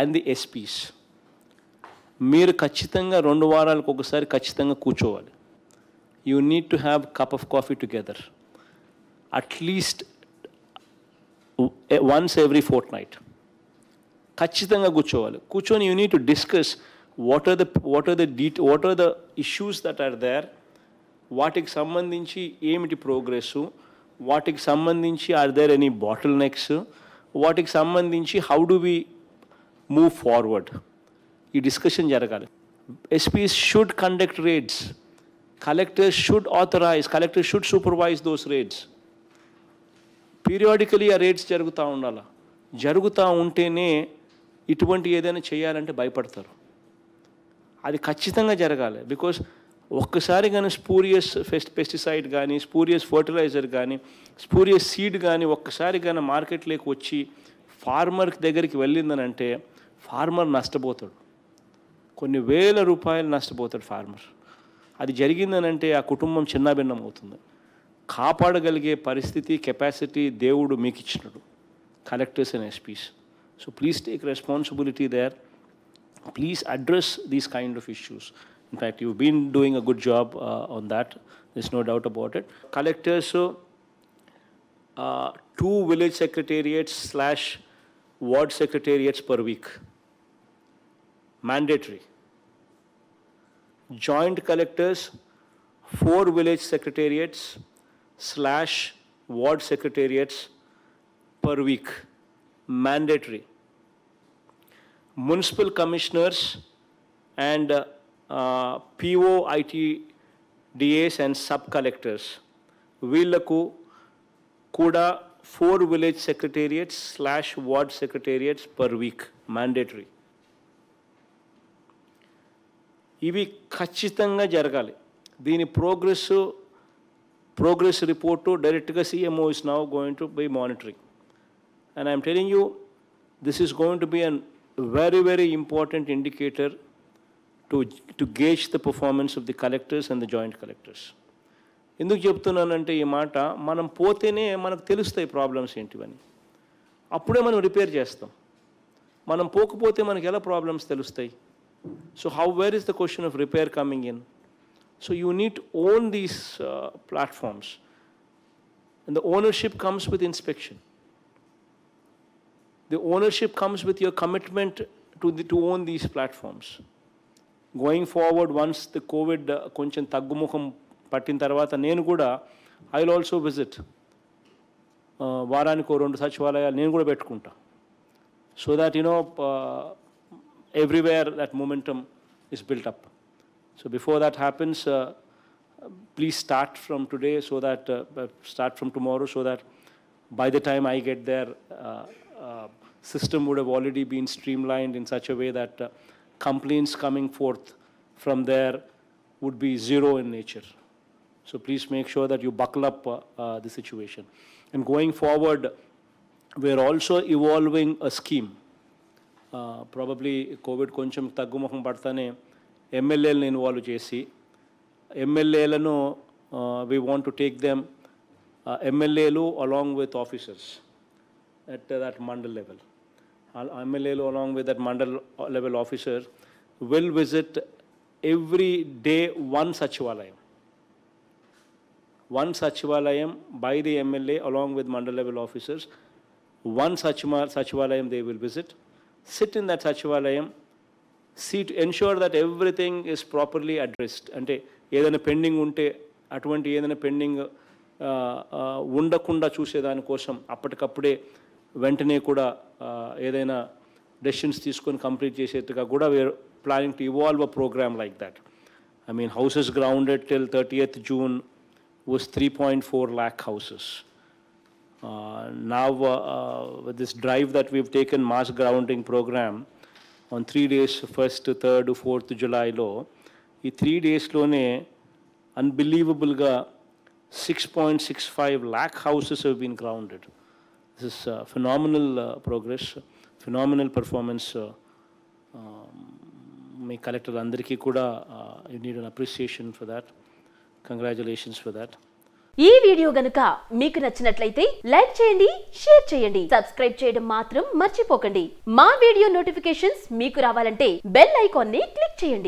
And the SP's మీరు ఖచ్చితంగా రెండు వారాలకు ఒకసారి ఖచ్చితంగా కూర్చోవాలి you need to have cup of coffee together at least once every fortnight ఖచ్చితంగా కూర్చోవాలి కూర్చొని you need to discuss what are the what are the deed what are the issues that are there వాటికి సంబంధించి ఏమిటి progress వాటికి సంబంధించి are there any bottlenecks వాటికి సంబంధించి how do we move forward ఈ డిస్కషన్ జరగాలి SPs should conduct raids collector should authorise collector should supervise those రేడ్స్ periodically ఆ రేట్స్ జరుగుతూ ఉండాలి జరుగుతూ ఉంటేనే ఇటువంటి ఏదైనా చేయాలంటే భయపడతారు అది ఖచ్చితంగా జరగాలి బికాస్ ఒక్కసారి కానీ స్పూరియస్ ఫెస్ట్ పెస్టిసైడ్ కానీ స్పూరియస్ ఫర్టిలైజర్ కానీ స్పూరియస్ సీడ్ కానీ ఒక్కసారి కానీ మార్కెట్లోకి వచ్చి ఫార్మర్ దగ్గరికి వెళ్ళిందనంటే ఫార్మర్ నష్టపోతాడు కొన్ని వేల రూపాయలు నష్టపోతాడు ఫార్మర్ అది జరిగిందనంటే ఆ కుటుంబం చిన్నాభిన్నం అవుతుంది కాపాడగలిగే పరిస్థితి కెపాసిటీ దేవుడు మీకు ఇచ్చినాడు collectors and SPs so please take responsibility there please address these kind of issues in fact you been doing a good job on that this no doubt about it collectors two village secretariats slash ward secretariats per week mandatory. Joint collectors, four village secretariats slash ward secretariats per week, mandatory. Municipal commissioners and uh, uh, PO, and sub-collectors. we Kuda four village secretariats slash ward secretariats per week, mandatory. ఇవి ఖచ్చితంగా జరగాలి దీని progress progress report డైరెక్ట్గా CMO is now going to be monitoring and I'm telling you this is going to be an very very important indicator to to gauge the performance of the collectors and the joint collectors ఎందుకు చెప్తున్నానంటే ఈ మాట మనం పోతేనే మనకు తెలుస్తాయి problems ఏంటివని అప్పుడే మనం రిపేర్ చేస్తాం మనం పోకపోతే మనకు ఎలా ప్రాబ్లమ్స్ తెలుస్తాయి So how, where is the question of repair coming in? So you need to own these uh, platforms. And the ownership comes with inspection. The ownership comes with your commitment to, the, to own these platforms. Going forward, once the COVID uh, కొంచెం తగ్గుముఖం పట్టిన తర్వాత I'll also visit. Also visit uh, వారానికి రెండు nenu నేను betkunta, so that you know. Uh, everywhere that momentum is built up. So before that happens, uh, please start from today so that, uh, uh start from tomorrow so that by the time I get there, uh, uh system would have already been streamlined in such a way that uh, complaints coming forth from there would be zero in nature. So please make sure that you buckle up the situation. And going forward, we're also evolving a scheme probably COVID కొంచెం తగ్గుముఖం పడతానే ఎమ్మెల్యేలను involve చేసి ఎమ్మెల్యేలను we want to take them ఎమ్మెల్యేలు along with officers at uh, that mandal level. MLA along with that mandal level officer will visit every day one Sachivalayam. One Sachivalayam by the MLA along with mandal level officers. One Sachivalayam they will visit. sit in that sachivalayam see to ensure that everything is properly addressed ante edana pending unte atuvanti edana pending undakunda chuse dani kosam appatikappude ventane kuda edaina decisions teeskon complete chesetuga kuda we are planning to evolve a program like that i mean houses grounded till 30th june was 3.4 lakh houses uh, now, uh, uh, this drive that we've taken, mass grounding program, on three days, 1st 3rd 4th July, lo, in three days, lo ne, unbelievable, 6.65 lakh houses have been grounded. This is phenomenal progress, phenomenal performance. May uh, um, collector, uh, you need an appreciation for that. Congratulations for that. ఈ video గనుక మీకు నచ్చినట్లయితే like చేయండి share చేయండి subscribe చేయడం మాత్రం మర్చిపోకండి మా వీడియో నోటిఫికేషన్స్ మీకు రావాలంటే బెల్ ఐకాన్ ని క్లిక్ చేయండి